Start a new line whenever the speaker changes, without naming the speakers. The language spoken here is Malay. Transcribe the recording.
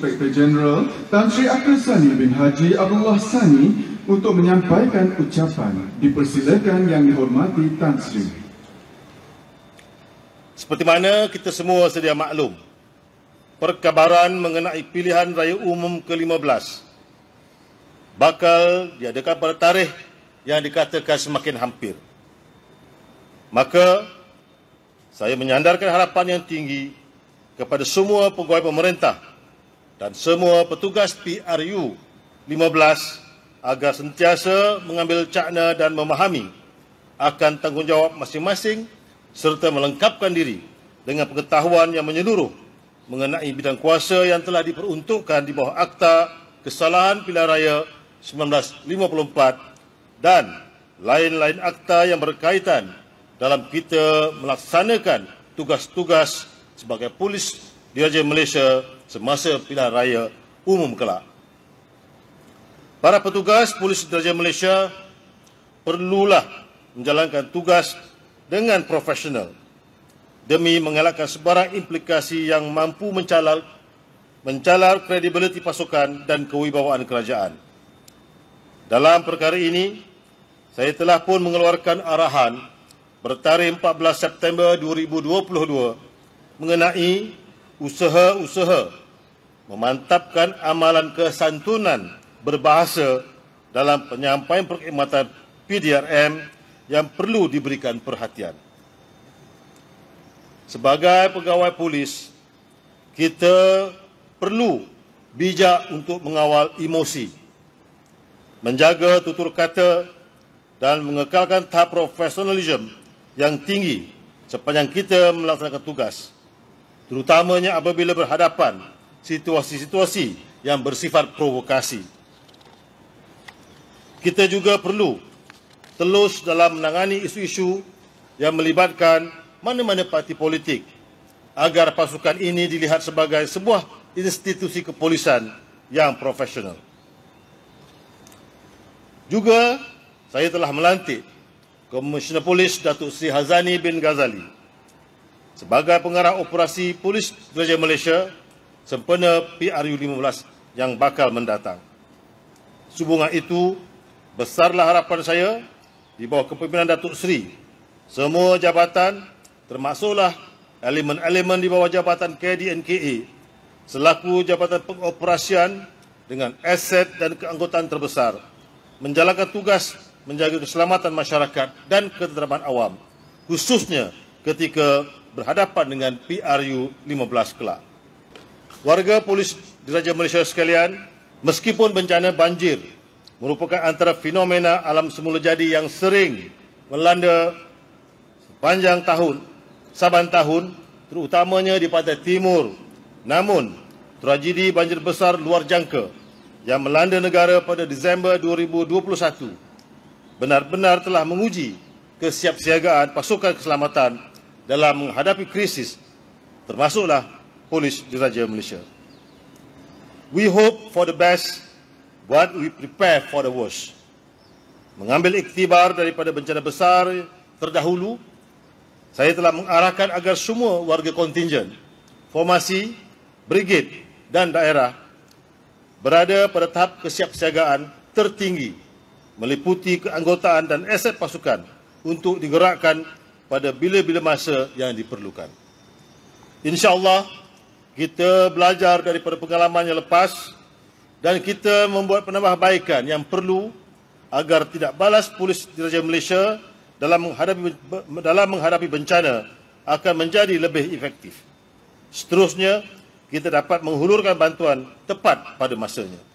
Inspektor Jeneral Tan Sri Akhil Sani bin Haji Abdullah Sani untuk menyampaikan ucapan. Dipersilakan yang dihormati Tan Sri. Seperti mana kita semua sedia maklum, perkabaran mengenai pilihan raya umum ke-15 bakal diadakan pada tarikh yang dikatakan semakin hampir. Maka, saya menyandarkan harapan yang tinggi kepada semua pegawai pemerintah dan semua petugas PRU 15 agar sentiasa mengambil cakna dan memahami akan tanggungjawab masing-masing serta melengkapkan diri dengan pengetahuan yang menyeluruh mengenai bidang kuasa yang telah diperuntukkan di bawah Akta Kesalahan Pilihan Raya 1954 dan lain-lain akta yang berkaitan dalam kita melaksanakan tugas-tugas sebagai polis Diraja Malaysia semasa pilihan raya umum kelak. Para petugas Polis Diraja Malaysia perlulah menjalankan tugas dengan profesional demi mengelakkan sebarang implikasi yang mampu mencalar mencalar kredibiliti pasukan dan kewibawaan kerajaan. Dalam perkara ini, saya telah pun mengeluarkan arahan bertarikh 14 September 2022 mengenai usaha-usaha memantapkan amalan kesantunan berbahasa dalam penyampaian perkhidmatan PDRM yang perlu diberikan perhatian. Sebagai pegawai polis, kita perlu bijak untuk mengawal emosi, menjaga tutur kata dan mengekalkan tahap profesionalisme yang tinggi sepanjang kita melaksanakan tugas terutamanya apabila berhadapan situasi-situasi yang bersifat provokasi. Kita juga perlu telus dalam menangani isu-isu yang melibatkan mana-mana parti politik agar pasukan ini dilihat sebagai sebuah institusi kepolisan yang profesional. Juga saya telah melantik Komisioner Polis Datuk Sri Hazani bin Ghazali sebagai pengarah operasi Polis Kerajaan Malaysia sempena PRU 15 yang bakal mendatang. Sehubungan itu, besarlah harapan saya di bawah kepimpinan Datuk Seri. Semua jabatan termasuklah elemen-elemen di bawah jabatan KDNKE selaku jabatan pengoperasian dengan aset dan keanggotaan terbesar menjalankan tugas menjaga keselamatan masyarakat dan ketenteraman awam khususnya ketika berhadapan dengan PRU 15 kelak. Warga polis diraja Malaysia sekalian, meskipun bencana banjir merupakan antara fenomena alam semula jadi yang sering melanda sepanjang tahun, saban tahun, terutamanya di pantai timur. Namun, tragedi banjir besar luar jangka yang melanda negara pada Disember 2021 benar-benar telah menguji kesiapsiagaan pasukan keselamatan dalam menghadapi krisis termasuklah polis diraja Malaysia. We hope for the best but we prepare for the worst. Mengambil iktibar daripada bencana besar terdahulu, saya telah mengarahkan agar semua warga kontingen, formasi, brigade dan daerah berada pada tahap kesiapsiagaan tertinggi meliputi keanggotaan dan aset pasukan untuk digerakkan pada bila-bila masa yang diperlukan. InsyaAllah, kita belajar daripada pengalaman yang lepas dan kita membuat penambahbaikan yang perlu agar tidak balas polis diraja Malaysia dalam menghadapi, dalam menghadapi bencana akan menjadi lebih efektif. Seterusnya, kita dapat menghulurkan bantuan tepat pada masanya.